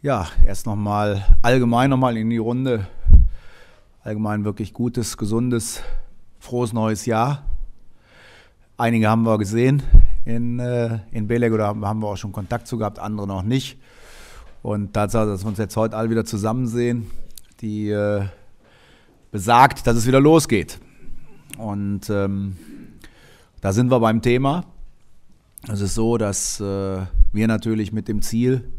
Ja, erst nochmal allgemein nochmal in die Runde. Allgemein wirklich gutes, gesundes, frohes neues Jahr. Einige haben wir gesehen in, äh, in Beleg oder haben wir auch schon Kontakt zu gehabt, andere noch nicht. Und Tatsache, dass wir uns jetzt heute alle wieder zusammensehen, die äh, besagt, dass es wieder losgeht. Und ähm, da sind wir beim Thema. Es ist so, dass äh, wir natürlich mit dem Ziel,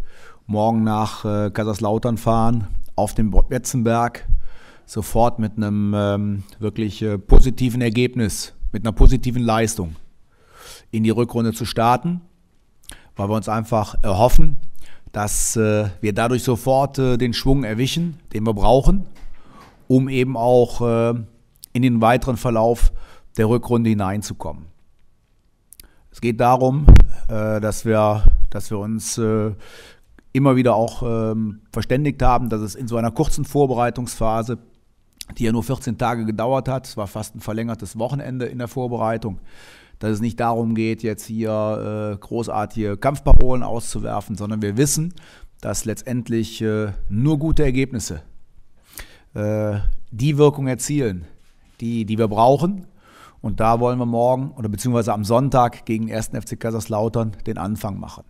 morgen nach äh, Kaiserslautern fahren, auf dem Betzenberg, sofort mit einem ähm, wirklich äh, positiven Ergebnis, mit einer positiven Leistung in die Rückrunde zu starten, weil wir uns einfach erhoffen, dass äh, wir dadurch sofort äh, den Schwung erwischen, den wir brauchen, um eben auch äh, in den weiteren Verlauf der Rückrunde hineinzukommen. Es geht darum, äh, dass, wir, dass wir uns immer wieder auch ähm, verständigt haben, dass es in so einer kurzen Vorbereitungsphase, die ja nur 14 Tage gedauert hat, es war fast ein verlängertes Wochenende in der Vorbereitung, dass es nicht darum geht, jetzt hier äh, großartige Kampfparolen auszuwerfen, sondern wir wissen, dass letztendlich äh, nur gute Ergebnisse äh, die Wirkung erzielen, die, die wir brauchen. Und da wollen wir morgen oder beziehungsweise am Sonntag gegen 1. FC Kaiserslautern den Anfang machen.